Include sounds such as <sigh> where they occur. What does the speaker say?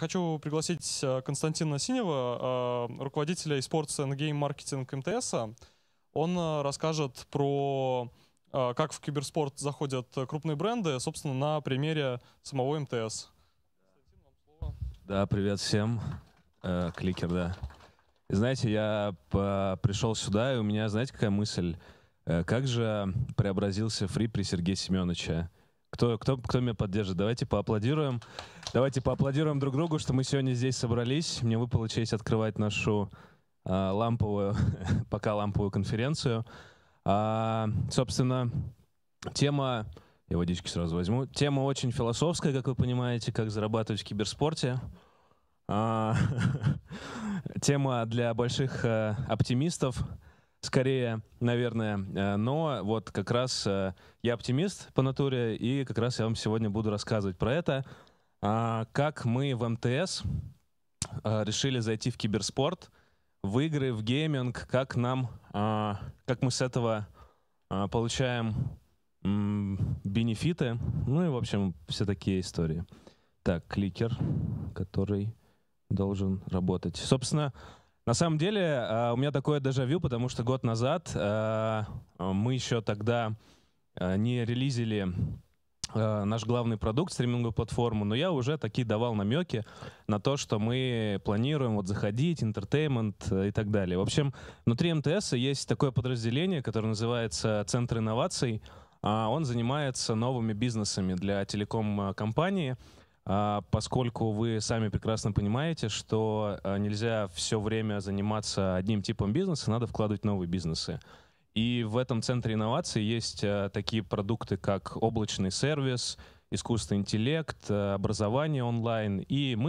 хочу пригласить э, Константина Синева, э, руководителя eSports and Game Marketing МТС. Он э, расскажет про как в киберспорт заходят крупные бренды, собственно, на примере самого МТС. Да, привет всем. Кликер, да. И знаете, я пришел сюда, и у меня, знаете, какая мысль? Как же преобразился фри при Сергея Семеновича? Кто, кто, кто меня поддержит? Давайте поаплодируем. Давайте поаплодируем друг другу, что мы сегодня здесь собрались. Мне выпала честь открывать нашу э, ламповую, <laughs> пока ламповую конференцию. А, собственно, тема... Я водички сразу возьму. Тема очень философская, как вы понимаете, как зарабатывать в киберспорте. А, <laughs> тема для больших э, оптимистов — скорее, наверное. Э, но вот как раз э, я оптимист по натуре, и как раз я вам сегодня буду рассказывать про это. А, как мы в МТС э, решили зайти в киберспорт, в игры, в гейминг, как нам, а, как мы с этого а, получаем бенефиты, ну и, в общем, все такие истории. Так, кликер, который должен работать. Собственно, на самом деле э, у меня такое дежавю, потому что год назад э, мы еще тогда э, не релизили наш главный продукт, стриминговую платформу, но я уже такие давал намеки на то, что мы планируем вот заходить, интертеймент и так далее. В общем, внутри МТС есть такое подразделение, которое называется Центр инноваций. А он занимается новыми бизнесами для телеком-компании. А, поскольку вы сами прекрасно понимаете, что а, нельзя все время заниматься одним типом бизнеса, надо вкладывать новые бизнесы. И в этом центре инноваций есть а, такие продукты, как облачный сервис, искусственный интеллект, образование онлайн. И мы